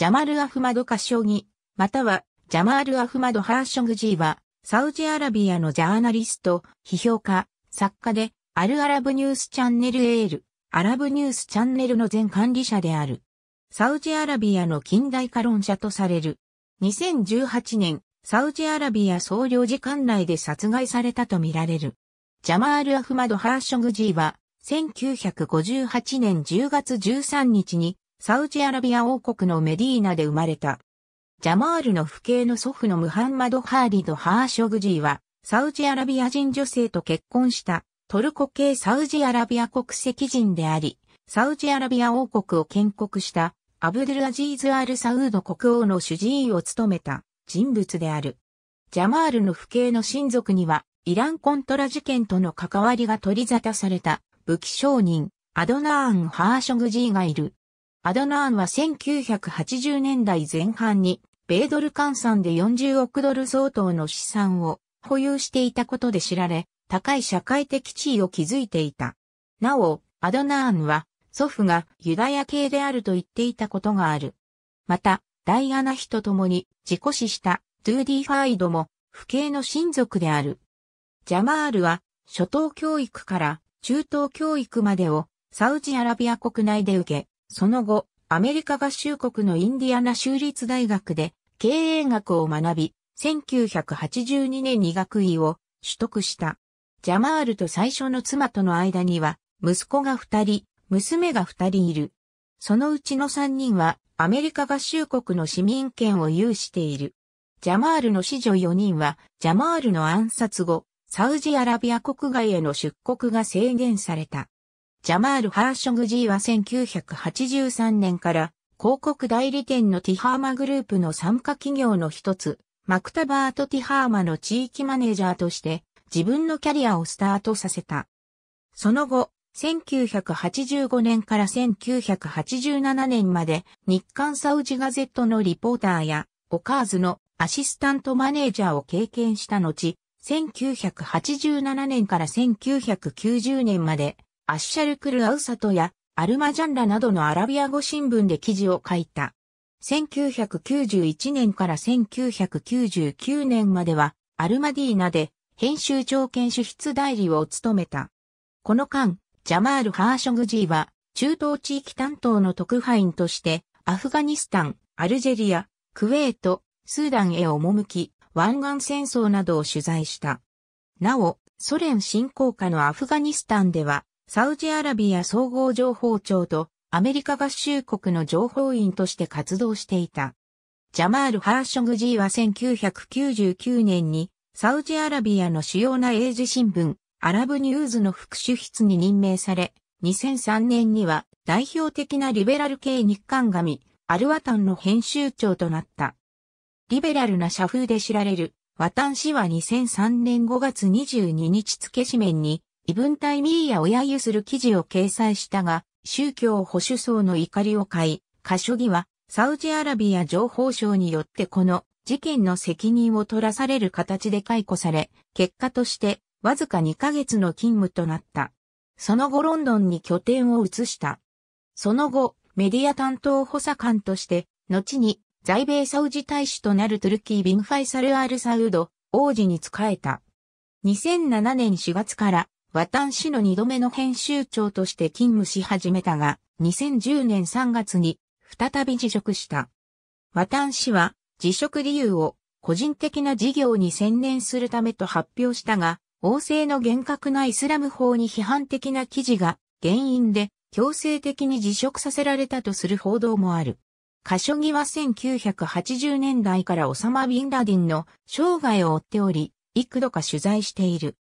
ジャマル・アフマド・カショギ、またはジャマール・アフマド・ハーショグジーは、サウジアラビアのジャーナリスト、批評家、作家で、アルアラブニュースチャンネルエール、アラブニュースチャンネルの前管理者である。サウジアラビアの近代化論者とされる。2018年、サウジアラビア総領事館内で殺害されたとみられる。ジャマール・アフマド・ハーショグジーは、1958年10月13日にサウジアラビア王国のメディーナで生まれた。ジャマールの父兄の祖父のムハンマド・ハーリド・ハーショグジーは、サウジアラビア人女性と結婚したトルコ系サウジアラビア国籍人であり、サウジアラビア王国を建国したアブドゥルアジーズ・アル・サウード国王の主治医を務めた人物である。ジャマールの父兄の親族には、イランコントラ事件との関わりが取り沙汰された武器商人、アドナーン・ハーショグジーがいる。アドナーンは1980年代前半に、米ドル換算で40億ドル相当の資産を保有していたことで知られ、高い社会的地位を築いていた。なお、アドナーンは、祖父がユダヤ系であると言っていたことがある。また、ダイアナ妃と共に自己死したトゥーディファイドも、父系の親族である。ジャマールは、初等教育から中等教育までをサウジアラビア国内で受け、その後、アメリカ合衆国のインディアナ州立大学で経営学を学び、1982年に学位を取得した。ジャマールと最初の妻との間には、息子が二人、娘が二人いる。そのうちの三人は、アメリカ合衆国の市民権を有している。ジャマールの子女4人は、ジャマールの暗殺後、サウジアラビア国外への出国が制限された。ジャマール・ハーショグジーは1983年から広告代理店のティハーマグループの参加企業の一つ、マクタバート・ティハーマの地域マネージャーとして自分のキャリアをスタートさせた。その後、1985年から1987年まで日刊サウジガゼットのリポーターやオカーズのアシスタントマネージャーを経験した後、1987年から1990年までアッシャルクル・アウサトやアルマジャンラなどのアラビア語新聞で記事を書いた。1991年から1999年まではアルマディーナで編集長兼主筆代理を務めた。この間、ジャマール・ハーショグジーは中東地域担当の特派員としてアフガニスタン、アルジェリア、クウェート、スーダンへ赴き、湾岸戦争などを取材した。なお、ソ連侵攻下のアフガニスタンでは、サウジアラビア総合情報庁とアメリカ合衆国の情報員として活動していた。ジャマール・ハーショグジーは1999年にサウジアラビアの主要な英字新聞、アラブニューズの副主筆に任命され、2003年には代表的なリベラル系日韓紙、アルワタンの編集長となった。リベラルな社風で知られる、ワタン氏は2003年5月22日付紙面に、異文体ミーやを揶揄する記事を掲載したが、宗教保守層の怒りを買い、カショギはサウジアラビア情報省によってこの事件の責任を取らされる形で解雇され、結果としてわずか2ヶ月の勤務となった。その後ロンドンに拠点を移した。その後、メディア担当補佐官として、後に在米サウジ大使となるトゥルキー・ビン・ファイサル・アール・サウド、王子に仕えた。2007年4月から和丹氏の二度目の編集長として勤務し始めたが、2010年3月に再び辞職した。和丹氏は辞職理由を個人的な事業に専念するためと発表したが、王政の厳格なイスラム法に批判的な記事が原因で強制的に辞職させられたとする報道もある。カショギは1980年代からオサマ・ビンラディンの生涯を追っており、幾度か取材している。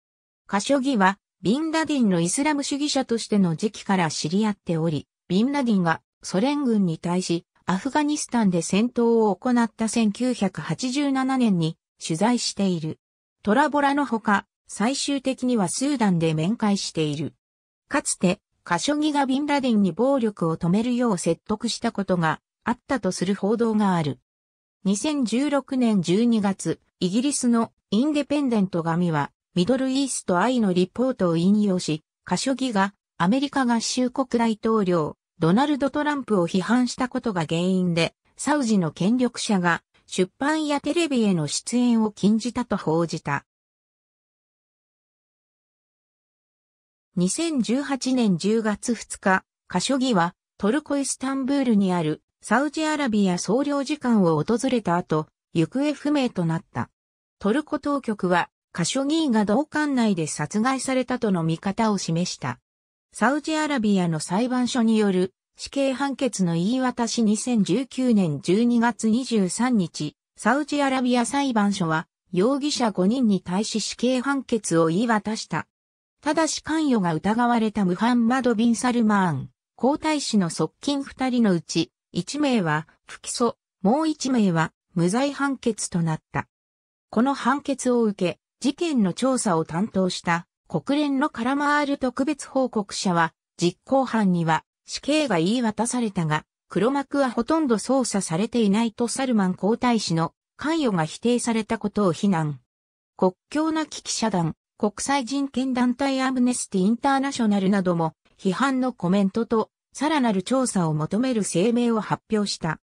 カショギはビンラディンのイスラム主義者としての時期から知り合っており、ビンラディンがソ連軍に対し、アフガニスタンで戦闘を行った1987年に取材している。トラボラのほか、最終的にはスーダンで面会している。かつて、カショギがビンラディンに暴力を止めるよう説得したことがあったとする報道がある。2016年12月、イギリスのインデペンデント紙は、ミドルイースト・愛のリポートを引用し、カショギがアメリカ合衆国大統領、ドナルド・トランプを批判したことが原因で、サウジの権力者が出版やテレビへの出演を禁じたと報じた。2018年10月2日、カショギはトルコイスタンブールにあるサウジアラビア総領事館を訪れた後、行方不明となった。トルコ当局はカショギーが同館内で殺害されたとの見方を示した。サウジアラビアの裁判所による死刑判決の言い渡し2019年12月23日、サウジアラビア裁判所は容疑者5人に対し死刑判決を言い渡した。ただし関与が疑われたムハンマド・ビン・サルマーン、皇太子の側近2人のうち、1名は不起訴、もう1名は無罪判決となった。この判決を受け、事件の調査を担当した国連のカラマール特別報告者は、実行犯には死刑が言い渡されたが、黒幕はほとんど捜査されていないとサルマン皇太子の関与が否定されたことを非難。国境な危機者団、国際人権団体アムネスティ・インターナショナルなども批判のコメントとさらなる調査を求める声明を発表した。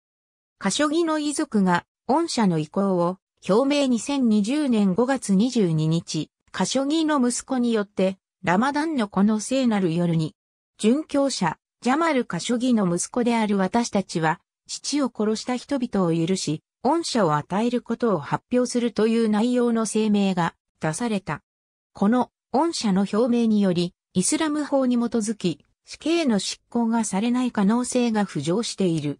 カショギの遺族が、御社の意向を表明2020年5月22日、カショギの息子によって、ラマダンのこの聖なる夜に、殉教者、ジャマル・カショギの息子である私たちは、父を殺した人々を許し、恩赦を与えることを発表するという内容の声明が出された。この恩赦の表明により、イスラム法に基づき、死刑の執行がされない可能性が浮上している。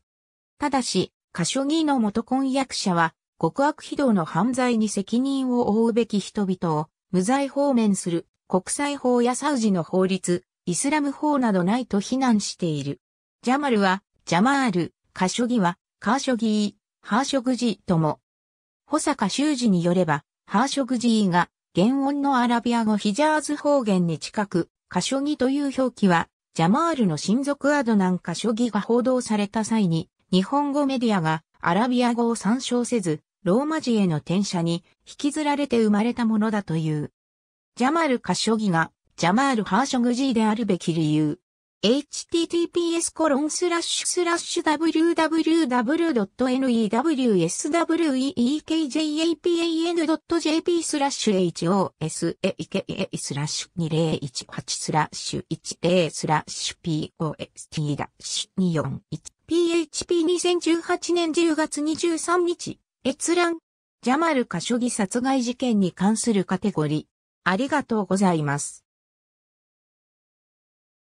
ただし、カショギの元婚約者は、極悪非道の犯罪に責任を負うべき人々を無罪放免する国際法やサウジの法律、イスラム法などないと非難している。ジャマルは、ジャマール、カショギは、カーショギー、ハーショグジーとも。保坂修二によれば、ハーショグジーが、原音のアラビア語ヒジャーズ方言に近く、カショギという表記は、ジャマールの親族アドナンカショギが報道された際に、日本語メディアがアラビア語を参照せず、ローマ字への転写に引きずられて生まれたものだという。ジャマル・カショギがジャマール・ハーショグジーであるべき理由。https コロンスラッシュスラッシュ www.newsweekjapan.jp スラッシュ hosaika スラッシュ2018スラッシュ10スラッシュ post-241php2018 年10月23日閲覧、ジャマルカショギ殺害事件に関するカテゴリー。ありがとうございます。